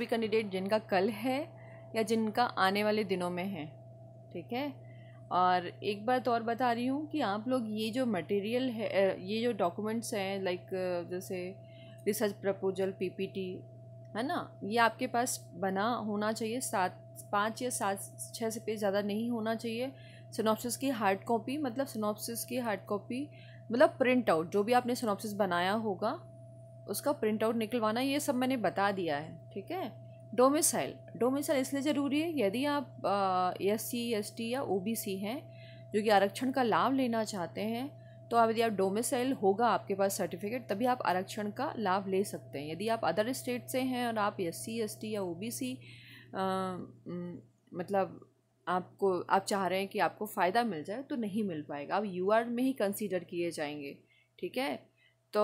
भी कैंडिडेट जिनका कल है या जिनका आने वाले दिनों में है ठीक है और एक बात और बता रही हूँ कि आप लोग ये जो मटेरियल है ये जो डॉक्यूमेंट्स हैं लाइक जैसे रिसर्च प्रपोजल पीपीटी है ना ये आपके पास बना होना चाहिए सात पाँच या सात छः से पे ज़्यादा नहीं होना चाहिए सिनॉप्सिस की हार्ड कॉपी मतलब सिनॉप्सिस की हार्ड कॉपी मतलब प्रिंट आउट जो भी आपने सिनॉप्सिस बनाया होगा उसका प्रिंट आउट निकलवाना ये सब मैंने बता दिया है ठीक है डोमिसाइल डोमिसाइल इसलिए ज़रूरी है यदि आप एस सी एस टी या ओ बी सी हैं जो कि आरक्षण का लाभ लेना चाहते हैं तो आप यदि आप डोमिसाइल होगा आपके पास सर्टिफिकेट तभी आप आरक्षण का लाभ ले सकते हैं यदि आप अदर स्टेट से हैं और आप एस सी एस टी या ओ बी सी मतलब आपको आप चाह रहे हैं कि आपको फ़ायदा मिल जाए तो नहीं मिल पाएगा आप यू आर में ही कंसीडर किए जाएंगे ठीक है तो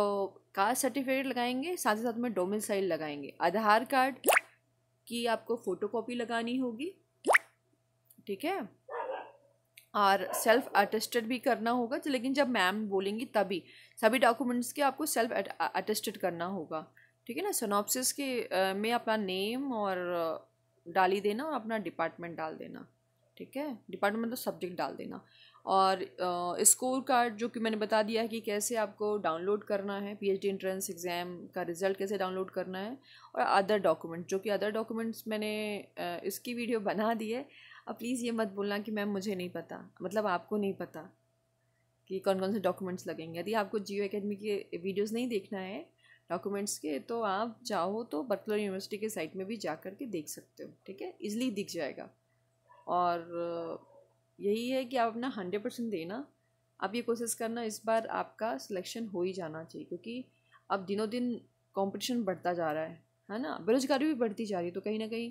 कास्ट सर्टिफिकेट लगाएंगे साथ ही साथ में डोमिसाइल लगाएंगे आधार कार्ड की आपको फ़ोटोकॉपी लगानी होगी ठीक है और सेल्फ अटेस्टेड भी करना होगा तो लेकिन जब मैम बोलेंगी तभी सभी डॉक्यूमेंट्स के आपको सेल्फ अटेस्टेड करना होगा ठीक है ना सोनोप्सिस के आ, में अपना नेम और डाली देना और अपना डिपार्टमेंट डाल देना ठीक है डिपार्टमेंट तो सब्जेक्ट डाल देना और स्कोर कार्ड जो कि मैंने बता दिया है कि कैसे आपको डाउनलोड करना है पीएचडी एंट्रेंस एग्ज़ाम का रिज़ल्ट कैसे डाउनलोड करना है और अदर डॉक्यूमेंट जो कि अदर डॉक्यूमेंट्स मैंने इसकी वीडियो बना दी है अब प्लीज़ ये मत बोलना कि मैम मुझे नहीं पता मतलब आपको नहीं पता कि कौन कौन से डॉक्यूमेंट्स लगेंगे यदि आपको जियो अकेडमी के वीडियोज़ नहीं देखना है डॉक्यूमेंट्स के तो आप चाहो तो बर्कलर यूनिवर्सिटी के साइट में भी जा कर के देख सकते हो ठीक है इजली दिख जाएगा और यही है कि आप अपना हंड्रेड परसेंट देना आप ये कोशिश करना इस बार आपका सिलेक्शन हो ही जाना चाहिए क्योंकि अब दिनों दिन कंपटीशन बढ़ता जा रहा है है ना बेरोजगारी भी बढ़ती जा रही है तो कहीं ना कहीं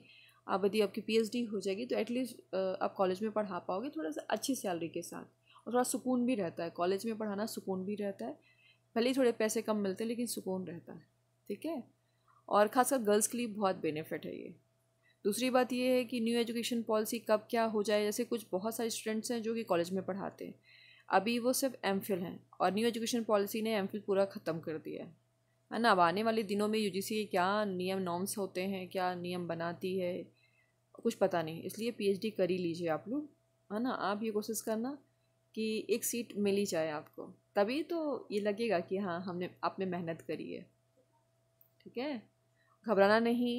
आप यदि आपकी पीएचडी हो जाएगी तो एटलीस्ट आप कॉलेज में पढ़ा पाओगे थोड़ा सा अच्छी सैलरी के साथ और थोड़ा सुकून भी रहता है कॉलेज में पढ़ाना सुकून भी रहता है भले ही थोड़े पैसे कम मिलते हैं लेकिन सुकून रहता है ठीक है और ख़ासकर गर्ल्स के लिए बहुत बेनिफिट है ये दूसरी बात यह है कि न्यू एजुकेशन पॉलिसी कब क्या हो जाए जैसे कुछ बहुत सारे स्टूडेंट्स हैं जो कि कॉलेज में पढ़ाते हैं अभी वो सिर्फ एम हैं और न्यू एजुकेशन पॉलिसी ने एम पूरा ख़त्म कर दिया है है ना अब आने वाले दिनों में यू के क्या नियम नॉर्म्स होते हैं क्या नियम बनाती है कुछ पता नहीं इसलिए डी कर ही लीजिए आप लोग है ना आप ये कोशिश करना कि एक सीट मिल ही जाए आपको तभी तो ये लगेगा कि हाँ हमने आपने मेहनत करी है ठीक है घबराना नहीं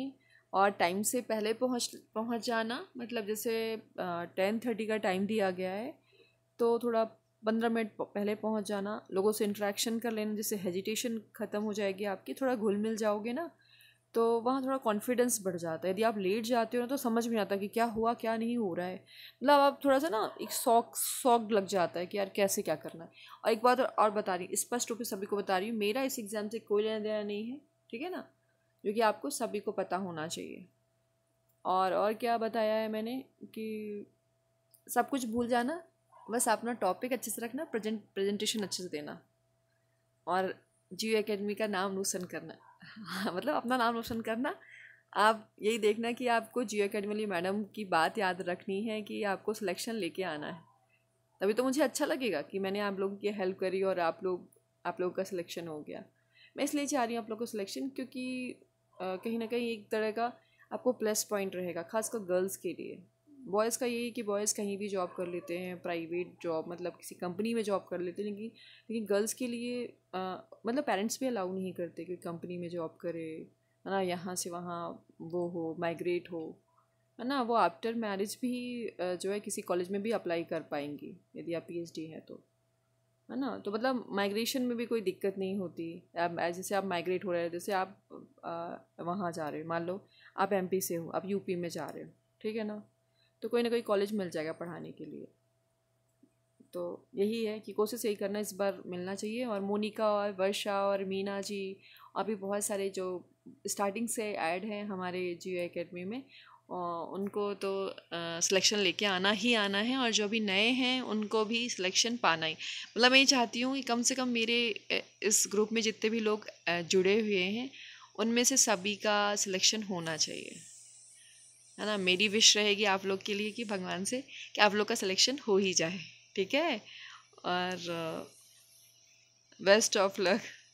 और टाइम से पहले पहुंच पहुंच जाना मतलब जैसे टेन थर्टी का टाइम दिया गया है तो थोड़ा पंद्रह मिनट पहले पहुंच जाना लोगों से इंट्रैक्शन कर लेना जिससे हेजिटेशन ख़त्म हो जाएगी आपकी थोड़ा घुल मिल जाओगे ना तो वहाँ थोड़ा कॉन्फिडेंस बढ़ जाता है यदि आप लेट जाते हो ना तो समझ में आता कि क्या हुआ क्या नहीं हो रहा है मतलब आप थोड़ा सा ना एक शौक शौक लग जाता है कि यार कैसे क्या करना है और एक बात और बता रही स्पष्ट रूप से सभी को बता रही हूँ मेरा इस एग्ज़ाम से कोई लेना देना नहीं है ठीक है ना जो कि आपको सभी को पता होना चाहिए और और क्या बताया है मैंने कि सब कुछ भूल जाना बस अपना टॉपिक अच्छे से रखना प्रेजेंट प्रेजेंटेशन अच्छे से देना और जियो एकेडमी का नाम रोशन करना मतलब अपना नाम रोशन करना आप यही देखना कि आपको जियो एकेडमी मैडम की बात याद रखनी है कि आपको सिलेक्शन लेके आना है तभी तो मुझे अच्छा लगेगा कि मैंने आप लोगों की हेल्प करी और आप लोग आप लोगों का सिलेक्शन हो गया मैं इसलिए चाह रही हूँ आप लोग को सिलेक्शन क्योंकि कहीं ना कहीं एक तरह का आपको प्लस पॉइंट रहेगा खासकर गर्ल्स के लिए बॉयज़ का यही कि बॉयज़ कहीं भी जॉब कर लेते हैं प्राइवेट जॉब मतलब किसी कंपनी में जॉब कर लेते हैं लेकिन लेकिन गर्ल्स के लिए आ, मतलब पेरेंट्स भी अलाउ नहीं करते कि कंपनी में जॉब करे है ना यहाँ से वहाँ वो हो माइग्रेट हो है ना वो आफ्टर मैरिज भी जो है किसी कॉलेज में भी अप्लाई कर पाएंगी यदि आप पी हैं तो है ना तो मतलब माइग्रेशन में भी कोई दिक्कत नहीं होती आप जैसे आप माइग्रेट हो रहे हो जैसे आप वहाँ जा रहे हो मान लो आप एम से हो आप यूपी में जा रहे हो ठीक है ना तो कोई ना कोई कॉलेज मिल जाएगा पढ़ाने के लिए तो यही है कि कोशिश यही करना इस बार मिलना चाहिए और मोनिका और वर्षा और मीना जी और भी बहुत सारे जो स्टार्टिंग से ऐड हैं हमारे जियो एकेडमी में उनको तो आ, सिलेक्शन लेके आना ही आना है और जो भी नए हैं उनको भी सिलेक्शन पाना ही मतलब मैं ये चाहती हूँ कि कम से कम मेरे इस ग्रुप में जितने भी लोग जुड़े हुए हैं उनमें से सभी का सिलेक्शन होना चाहिए है ना मेरी विश रहेगी आप लोग के लिए कि भगवान से कि आप लोग का सिलेक्शन हो ही जाए ठीक है और बेस्ट ऑफ लक